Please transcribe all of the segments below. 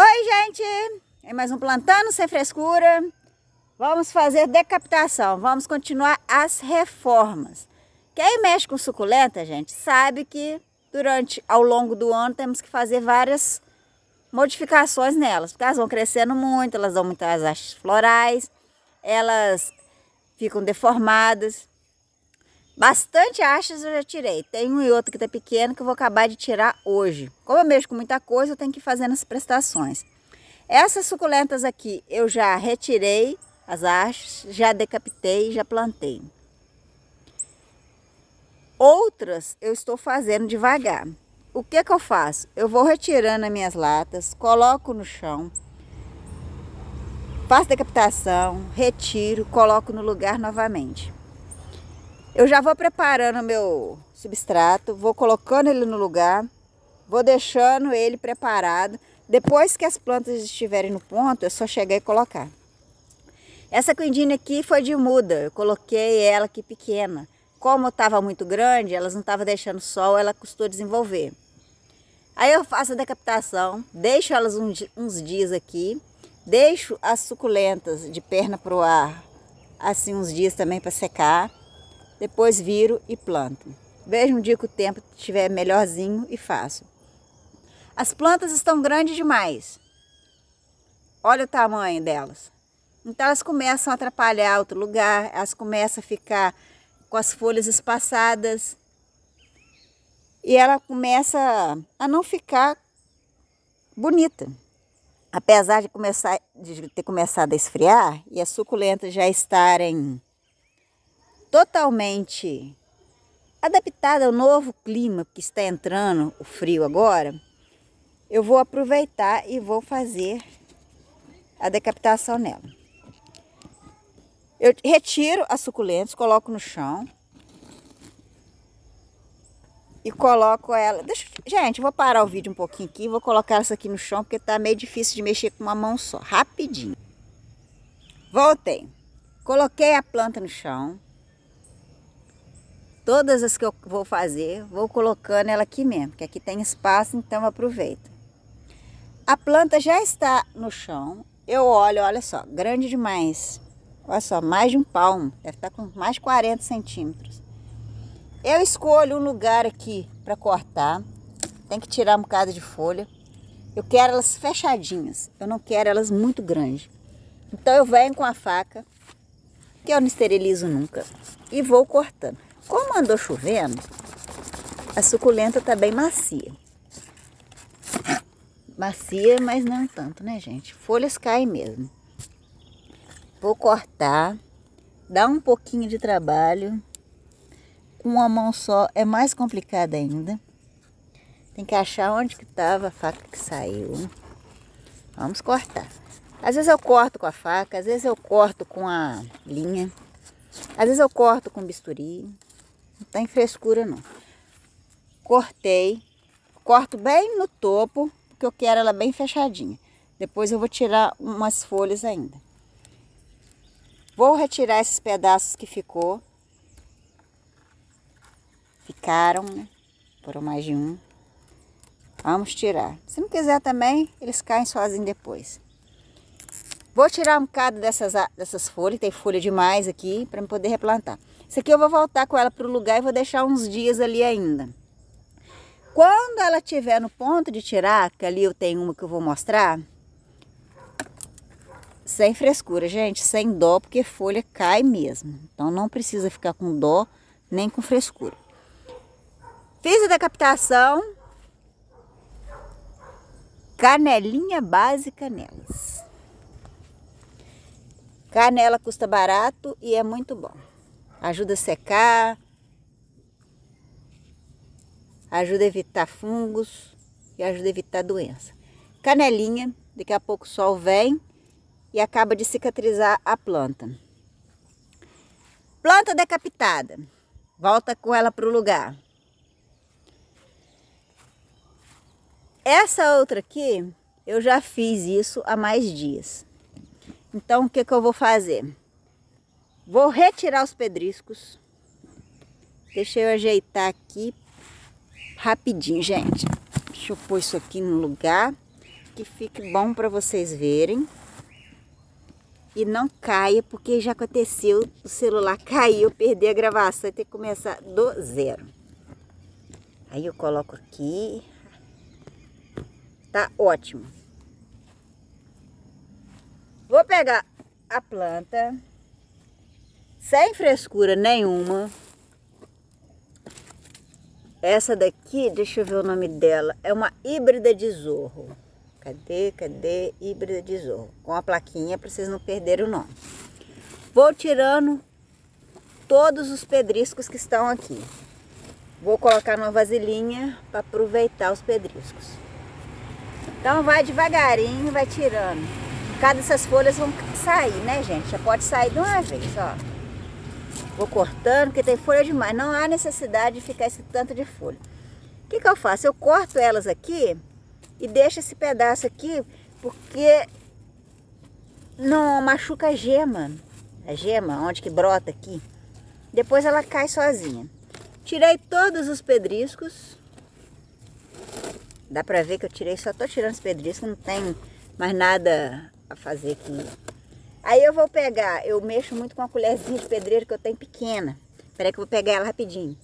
Oi, gente! É mais um Plantando Sem Frescura. Vamos fazer decapitação, vamos continuar as reformas. Quem mexe com suculenta, gente, sabe que durante, ao longo do ano, temos que fazer várias modificações nelas, porque elas vão crescendo muito, elas dão muitas hastes florais, elas ficam deformadas. Bastante hastes eu já tirei. Tem um e outro que tá pequeno que eu vou acabar de tirar hoje. Como eu mexo com muita coisa, eu tenho que ir fazendo as prestações. Essas suculentas aqui eu já retirei as hastes já decapitei, já plantei. Outras eu estou fazendo devagar. O que que eu faço? Eu vou retirando as minhas latas, coloco no chão, faço decapitação, retiro, coloco no lugar novamente. Eu já vou preparando o meu substrato, vou colocando ele no lugar, vou deixando ele preparado. Depois que as plantas estiverem no ponto, é só chegar e colocar. Essa quindina aqui foi de muda, eu coloquei ela aqui pequena. Como estava muito grande, elas não estavam deixando sol, ela custou desenvolver. Aí eu faço a decapitação, deixo elas uns dias aqui, deixo as suculentas de perna para o ar, assim uns dias também para secar depois viro e planto. Vejo um dia que o tempo estiver melhorzinho e faço. As plantas estão grandes demais. Olha o tamanho delas. Então elas começam a atrapalhar outro lugar, elas começam a ficar com as folhas espaçadas. E ela começa a não ficar bonita. Apesar de, começar, de ter começado a esfriar e as suculentas já estarem totalmente adaptada ao novo clima que está entrando, o frio agora, eu vou aproveitar e vou fazer a decapitação nela. Eu retiro as suculentas, coloco no chão e coloco ela... Deixa... Gente, vou parar o vídeo um pouquinho aqui, vou colocar essa aqui no chão porque tá meio difícil de mexer com uma mão só, rapidinho. Voltei. Coloquei a planta no chão, Todas as que eu vou fazer, vou colocando ela aqui mesmo, que aqui tem espaço, então aproveita. A planta já está no chão. Eu olho, olha só, grande demais. Olha só, mais de um palmo, deve estar tá com mais de 40 centímetros. Eu escolho um lugar aqui para cortar, tem que tirar um bocado de folha. Eu quero elas fechadinhas, eu não quero elas muito grandes. Então eu venho com a faca, que eu não esterilizo nunca, e vou cortando. Como andou chovendo, a suculenta está bem macia. Macia, mas não tanto, né, gente? Folhas caem mesmo. Vou cortar, dá um pouquinho de trabalho. Com uma mão só é mais complicado ainda. Tem que achar onde que estava a faca que saiu. Vamos cortar. Às vezes eu corto com a faca, às vezes eu corto com a linha, às vezes eu corto com bisturi. Não tem frescura não. Cortei. Corto bem no topo, porque eu quero ela bem fechadinha. Depois eu vou tirar umas folhas ainda. Vou retirar esses pedaços que ficou. Ficaram, né? Foram mais de um. Vamos tirar. Se não quiser também, eles caem sozinhos depois. Vou tirar um bocado dessas, dessas folhas, tem folha demais aqui, para poder replantar. Isso aqui eu vou voltar com ela para o lugar e vou deixar uns dias ali ainda. Quando ela tiver no ponto de tirar, que ali eu tenho uma que eu vou mostrar, sem frescura, gente, sem dó, porque folha cai mesmo. Então não precisa ficar com dó nem com frescura. Fiz a decapitação, canelinha básica nelas. Canela custa barato e é muito bom ajuda a secar, ajuda a evitar fungos e ajuda a evitar doença. Canelinha, daqui a pouco o sol vem e acaba de cicatrizar a planta. Planta decapitada, volta com ela para o lugar. Essa outra aqui, eu já fiz isso há mais dias. Então, o que, que eu vou fazer? Vou retirar os pedriscos. Deixa eu ajeitar aqui rapidinho, gente. Deixa eu pôr isso aqui no lugar que fique bom para vocês verem. E não caia, porque já aconteceu, o celular caiu, perdi a gravação e tem que começar do zero. Aí eu coloco aqui. Tá ótimo. Vou pegar a planta sem frescura nenhuma. Essa daqui, deixa eu ver o nome dela, é uma híbrida de zorro. Cadê, cadê? Híbrida de zorro. Com a plaquinha para vocês não perderem o nome. Vou tirando todos os pedriscos que estão aqui. Vou colocar numa vasilhinha para aproveitar os pedriscos. Então vai devagarinho, vai tirando. Cada dessas folhas vão sair, né, gente? Já pode sair de uma vez, ó. Vou cortando, porque tem folha demais. Não há necessidade de ficar esse tanto de folha. O que, que eu faço? Eu corto elas aqui e deixo esse pedaço aqui, porque não machuca a gema. A gema, onde que brota aqui. Depois ela cai sozinha. Tirei todos os pedriscos. Dá pra ver que eu tirei, só tô tirando os pedriscos, não tem mais nada a fazer aqui Aí eu vou pegar, eu mexo muito com a colherzinha de pedreiro que eu tenho pequena. Peraí que eu vou pegar ela rapidinho.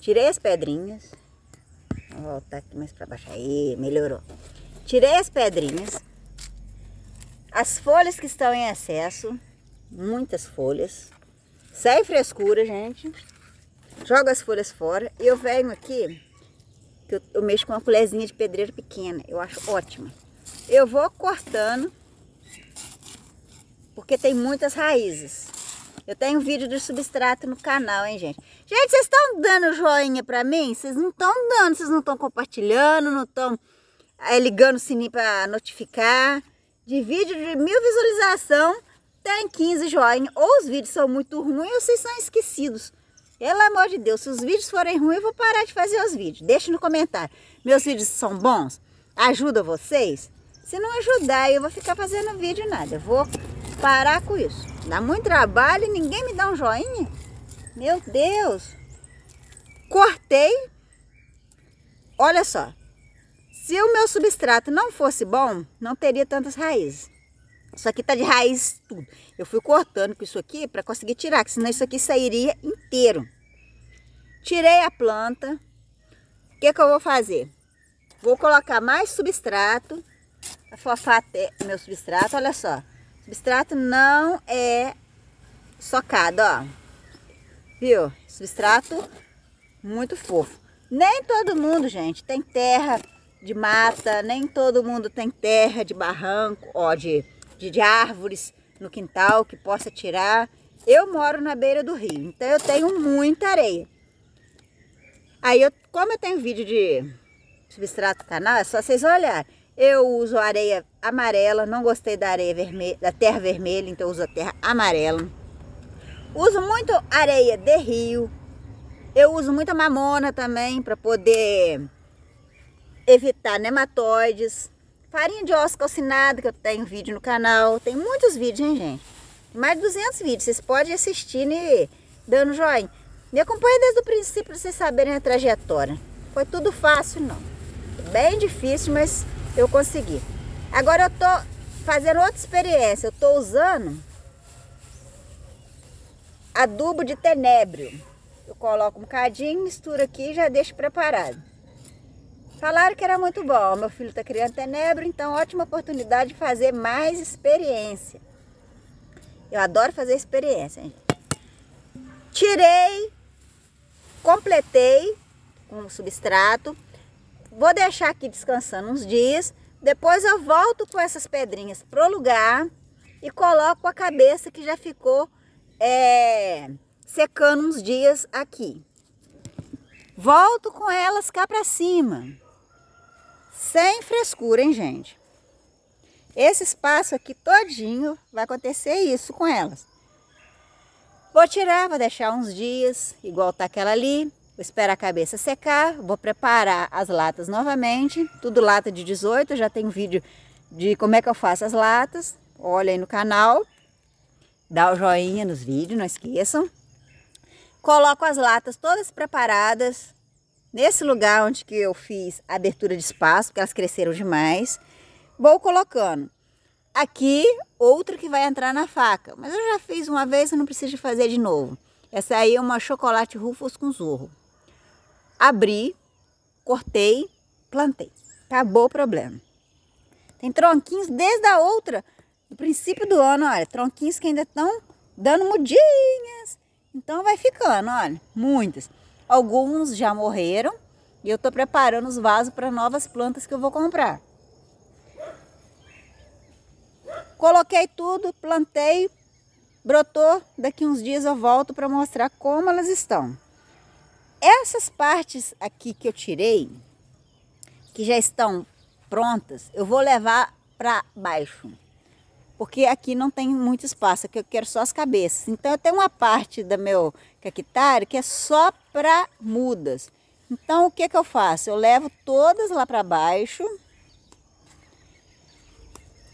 Tirei as pedrinhas. Vou voltar aqui mais para baixo. Aí, melhorou. Tirei as pedrinhas. As folhas que estão em excesso. Muitas folhas. Sem frescura, gente. Jogo as folhas fora. E eu venho aqui que eu, eu mexo com uma colherzinha de pedreiro pequena, eu acho ótima. Eu vou cortando, porque tem muitas raízes. Eu tenho um vídeo do substrato no canal, hein, gente? Gente, vocês estão dando joinha pra mim? Vocês não estão dando, vocês não estão compartilhando, não estão é, eh, ligando o sininho pra notificar. De vídeo de mil visualização, tem 15 joinha. Ou os vídeos são muito ruins ou vocês são esquecidos. Pelo amor de Deus, se os vídeos forem ruins, eu vou parar de fazer os vídeos. Deixe no comentário. Meus vídeos são bons? Ajuda vocês? Se não ajudar, eu vou ficar fazendo vídeo nada. Eu vou parar com isso. Dá muito trabalho e ninguém me dá um joinha. Meu Deus. Cortei. Olha só. Se o meu substrato não fosse bom, não teria tantas raízes. Isso aqui tá de raiz tudo. Eu fui cortando com isso aqui para conseguir tirar, que senão isso aqui sairia inteiro. Tirei a planta. O que que eu vou fazer? Vou colocar mais substrato. Afofar até meu substrato, olha só. O substrato não é socado, ó. Viu? Substrato muito fofo. Nem todo mundo, gente, tem terra de mata, nem todo mundo tem terra de barranco, ó, de de, de árvores no quintal que possa tirar. Eu moro na beira do rio, então eu tenho muita areia. Aí, eu, como eu tenho vídeo de substrato canal, é só vocês olharem. Eu uso areia amarela, não gostei da areia vermelha, da terra vermelha, então uso a terra amarela. Uso muito areia de rio. Eu uso muita mamona também para poder evitar nematóides. Farinha de osso calcinada, que eu tenho vídeo no canal. Tem muitos vídeos, hein, gente? Mais de 200 vídeos. Vocês podem assistir né, dando joinha. Me acompanha desde o princípio para vocês saberem a trajetória. Foi tudo fácil, não. Bem difícil, mas eu consegui. Agora eu tô fazendo outra experiência. Eu tô usando adubo de tenébrio. Eu coloco um bocadinho, misturo aqui e já deixo preparado. Falaram que era muito bom. Meu filho está criando tenebro, então ótima oportunidade de fazer mais experiência. Eu adoro fazer experiência, gente. Tirei, completei com o substrato. Vou deixar aqui descansando uns dias. Depois eu volto com essas pedrinhas pro lugar e coloco a cabeça que já ficou é, secando uns dias aqui. Volto com elas cá para cima. Sem frescura, hein, gente? Esse espaço aqui todinho vai acontecer isso com elas. Vou tirar, vou deixar uns dias, igual tá aquela ali. Vou esperar a cabeça secar, vou preparar as latas novamente. Tudo lata de 18, já tem um vídeo de como é que eu faço as latas. Olha aí no canal. Dá o joinha nos vídeos, não esqueçam. Coloco as latas todas preparadas, Nesse lugar onde que eu fiz a abertura de espaço, porque elas cresceram demais, vou colocando. Aqui, outro que vai entrar na faca. Mas eu já fiz uma vez, eu não preciso fazer de novo. Essa aí é uma chocolate rufos com zorro. Abri, cortei, plantei. Acabou o problema. Tem tronquinhos desde a outra, do princípio do ano, olha. Tronquinhos que ainda estão dando mudinhas. Então vai ficando, olha, muitas. Alguns já morreram e eu estou preparando os vasos para novas plantas que eu vou comprar. Coloquei tudo, plantei, brotou. Daqui uns dias eu volto para mostrar como elas estão. Essas partes aqui que eu tirei, que já estão prontas, eu vou levar para baixo porque aqui não tem muito espaço, aqui eu quero só as cabeças. Então eu tenho uma parte do meu cactário que é só para mudas. Então o que, que eu faço? Eu levo todas lá para baixo.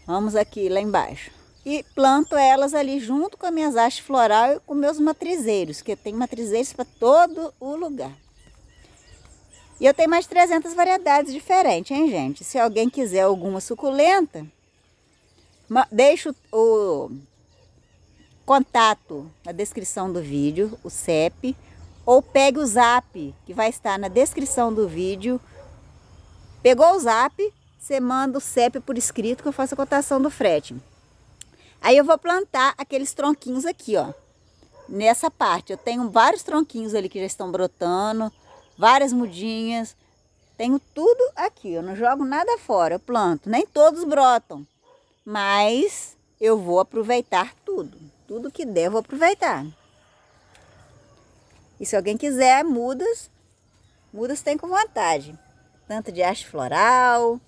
Vamos aqui lá embaixo. E planto elas ali junto com as minhas hastes floral e com meus matrizeiros, que eu tenho matrizeiros para todo o lugar. E eu tenho mais 300 variedades diferentes, hein, gente? Se alguém quiser alguma suculenta, Deixo o contato na descrição do vídeo, o CEP, ou pegue o zap, que vai estar na descrição do vídeo. Pegou o zap, você manda o CEP por escrito que eu faço a cotação do frete. Aí eu vou plantar aqueles tronquinhos aqui, ó. Nessa parte, eu tenho vários tronquinhos ali que já estão brotando, várias mudinhas. Tenho tudo aqui, eu não jogo nada fora, eu planto. Nem todos brotam, mas eu vou aproveitar tudo, tudo que der vou aproveitar. E se alguém quiser mudas, mudas tem com vontade. tanto de haste floral.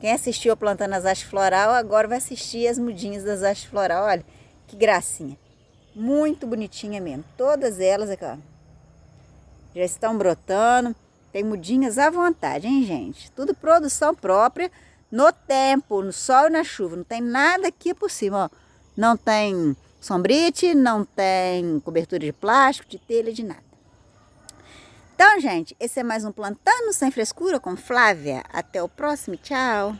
Quem assistiu a plantando as hastes floral agora vai assistir as mudinhas das hastes floral. Olha que gracinha, muito bonitinha mesmo. Todas elas aqui, ó, já estão brotando. Tem mudinhas à vontade, hein, gente? Tudo produção própria no tempo, no sol e na chuva. Não tem nada aqui por cima, ó. Não tem sombrite, não tem cobertura de plástico, de telha, de nada. Então, gente, esse é mais um Plantando Sem Frescura com Flávia. Até o próximo, tchau!